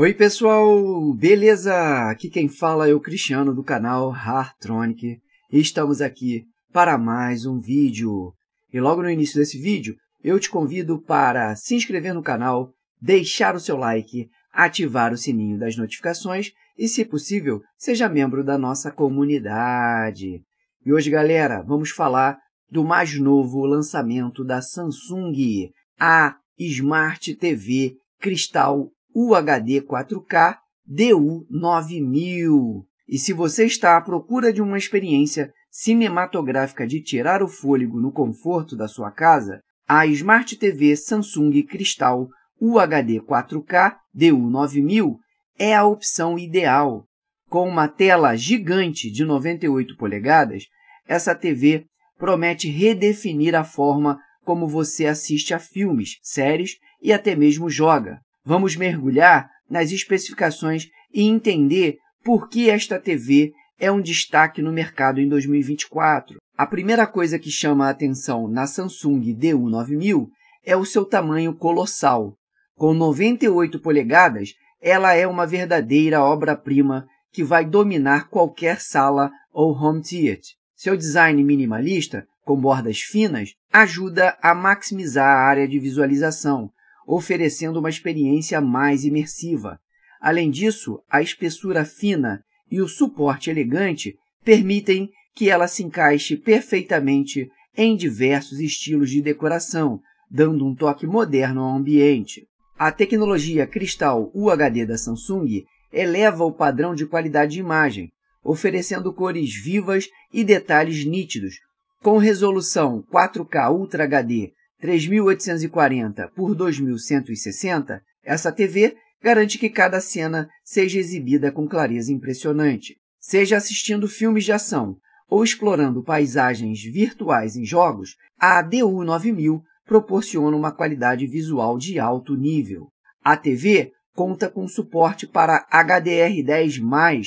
Oi pessoal, beleza? Aqui quem fala é o Cristiano do canal Hartronic e estamos aqui para mais um vídeo. E logo no início desse vídeo eu te convido para se inscrever no canal, deixar o seu like, ativar o sininho das notificações e, se possível, seja membro da nossa comunidade. E hoje, galera, vamos falar do mais novo lançamento da Samsung, a Smart TV Cristal UHD 4K DU9000. E se você está à procura de uma experiência cinematográfica de tirar o fôlego no conforto da sua casa, a Smart TV Samsung Cristal UHD 4K DU9000 é a opção ideal. Com uma tela gigante de 98 polegadas, essa TV promete redefinir a forma como você assiste a filmes, séries e até mesmo joga. Vamos mergulhar nas especificações e entender por que esta TV é um destaque no mercado em 2024. A primeira coisa que chama a atenção na Samsung DU9000 é o seu tamanho colossal. Com 98 polegadas, ela é uma verdadeira obra-prima que vai dominar qualquer sala ou home theater. Seu design minimalista, com bordas finas, ajuda a maximizar a área de visualização, oferecendo uma experiência mais imersiva. Além disso, a espessura fina e o suporte elegante permitem que ela se encaixe perfeitamente em diversos estilos de decoração, dando um toque moderno ao ambiente. A tecnologia Cristal UHD da Samsung eleva o padrão de qualidade de imagem, oferecendo cores vivas e detalhes nítidos. Com resolução 4K Ultra HD 3840 por 2160, essa TV garante que cada cena seja exibida com clareza impressionante. Seja assistindo filmes de ação ou explorando paisagens virtuais em jogos, a du 9000 proporciona uma qualidade visual de alto nível. A TV conta com suporte para HDR10+,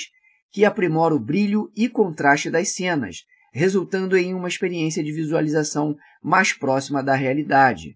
que aprimora o brilho e contraste das cenas resultando em uma experiência de visualização mais próxima da realidade.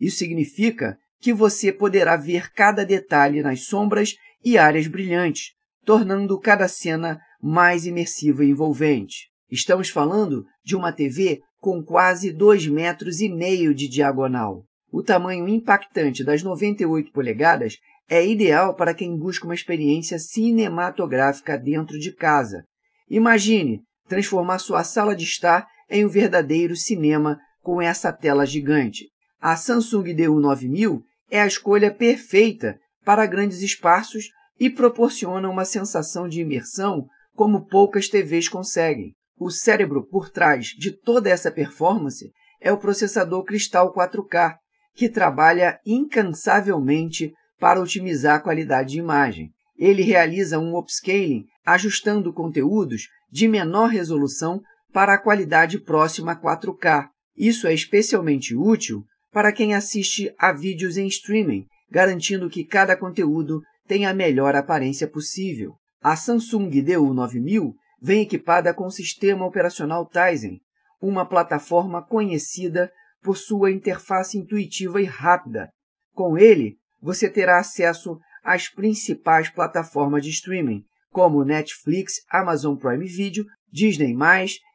Isso significa que você poderá ver cada detalhe nas sombras e áreas brilhantes, tornando cada cena mais imersiva e envolvente. Estamos falando de uma TV com quase 2,5 metros e meio de diagonal. O tamanho impactante das 98 polegadas é ideal para quem busca uma experiência cinematográfica dentro de casa. Imagine transformar sua sala de estar em um verdadeiro cinema com essa tela gigante. A Samsung DU9000 é a escolha perfeita para grandes espaços e proporciona uma sensação de imersão como poucas TVs conseguem. O cérebro por trás de toda essa performance é o processador Cristal 4K, que trabalha incansavelmente para otimizar a qualidade de imagem. Ele realiza um upscaling, ajustando conteúdos de menor resolução para a qualidade próxima a 4K. Isso é especialmente útil para quem assiste a vídeos em streaming, garantindo que cada conteúdo tenha a melhor aparência possível. A Samsung DU9000 vem equipada com o sistema operacional Tizen, uma plataforma conhecida por sua interface intuitiva e rápida. Com ele, você terá acesso as principais plataformas de streaming, como Netflix, Amazon Prime Video, Disney+,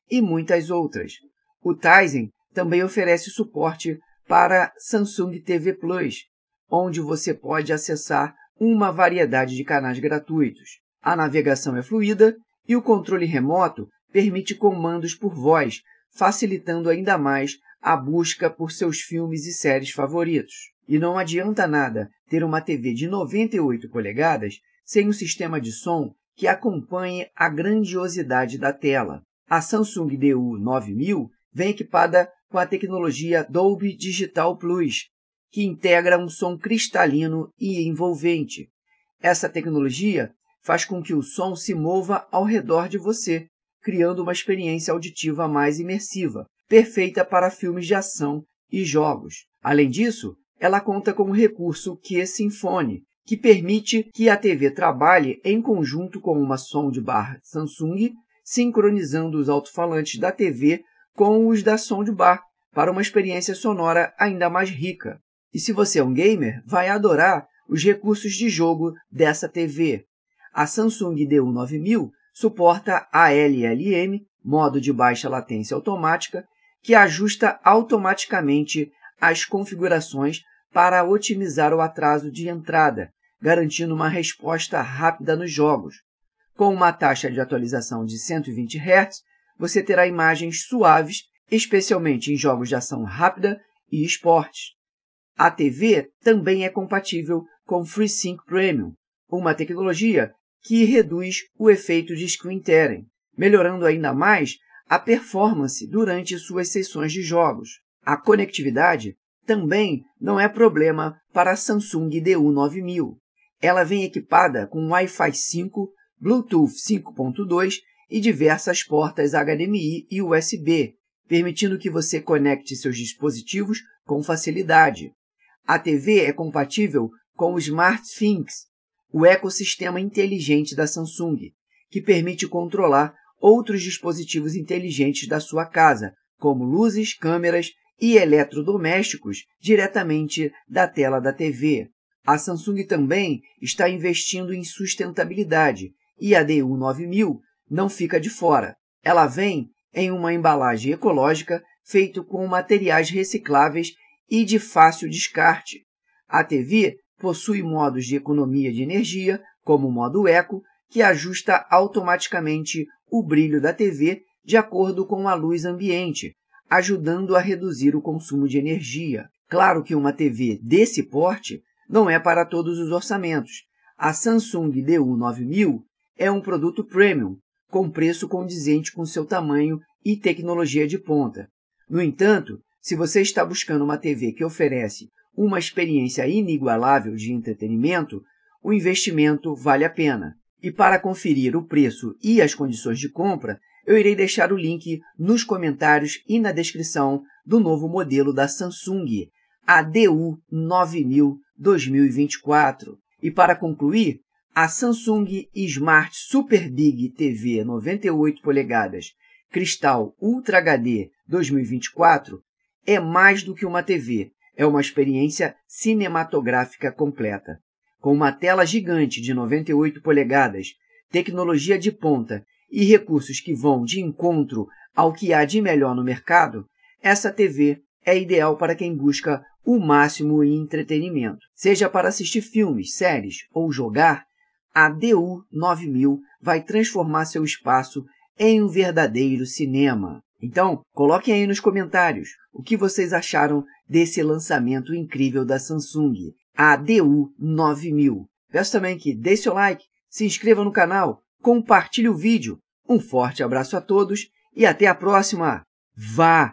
e muitas outras. O Tizen também oferece suporte para Samsung TV Plus, onde você pode acessar uma variedade de canais gratuitos. A navegação é fluida e o controle remoto permite comandos por voz, facilitando ainda mais a busca por seus filmes e séries favoritos. E não adianta nada ter uma TV de 98 polegadas sem um sistema de som que acompanhe a grandiosidade da tela. A Samsung DU9000 vem equipada com a tecnologia Dolby Digital Plus, que integra um som cristalino e envolvente. Essa tecnologia faz com que o som se mova ao redor de você, criando uma experiência auditiva mais imersiva, perfeita para filmes de ação e jogos. Além disso, ela conta com o recurso Q-Symphony, é que permite que a TV trabalhe em conjunto com uma soundbar Samsung, sincronizando os alto-falantes da TV com os da soundbar para uma experiência sonora ainda mais rica. E se você é um gamer, vai adorar os recursos de jogo dessa TV. A Samsung d 9000 suporta ALLM, modo de baixa latência automática, que ajusta automaticamente as configurações para otimizar o atraso de entrada, garantindo uma resposta rápida nos jogos. Com uma taxa de atualização de 120 Hz, você terá imagens suaves, especialmente em jogos de ação rápida e esportes. A TV também é compatível com FreeSync Premium, uma tecnologia que reduz o efeito de screen tearing, melhorando ainda mais a performance durante suas sessões de jogos. A conectividade também não é problema para a Samsung DU9000. Ela vem equipada com Wi-Fi 5, Bluetooth 5.2 e diversas portas HDMI e USB, permitindo que você conecte seus dispositivos com facilidade. A TV é compatível com o SmartThings, o ecossistema inteligente da Samsung, que permite controlar outros dispositivos inteligentes da sua casa, como luzes, câmeras, e eletrodomésticos diretamente da tela da TV. A Samsung também está investindo em sustentabilidade e a DU 9000 não fica de fora. Ela vem em uma embalagem ecológica feita com materiais recicláveis e de fácil descarte. A TV possui modos de economia de energia, como o modo eco, que ajusta automaticamente o brilho da TV de acordo com a luz ambiente, ajudando a reduzir o consumo de energia. Claro que uma TV desse porte não é para todos os orçamentos. A Samsung DU9000 é um produto premium, com preço condizente com seu tamanho e tecnologia de ponta. No entanto, se você está buscando uma TV que oferece uma experiência inigualável de entretenimento, o investimento vale a pena. E para conferir o preço e as condições de compra, eu irei deixar o link nos comentários e na descrição do novo modelo da Samsung, a DU9000 2024. E para concluir, a Samsung Smart Super Big TV 98 polegadas Cristal Ultra HD 2024 é mais do que uma TV, é uma experiência cinematográfica completa. Com uma tela gigante de 98 polegadas, tecnologia de ponta e recursos que vão de encontro ao que há de melhor no mercado, essa TV é ideal para quem busca o máximo em entretenimento. Seja para assistir filmes, séries ou jogar, a DU9000 vai transformar seu espaço em um verdadeiro cinema. Então, coloquem aí nos comentários o que vocês acharam desse lançamento incrível da Samsung, a DU9000. Peço também que deixe seu like, se inscreva no canal compartilhe o vídeo. Um forte abraço a todos e até a próxima. Valeu!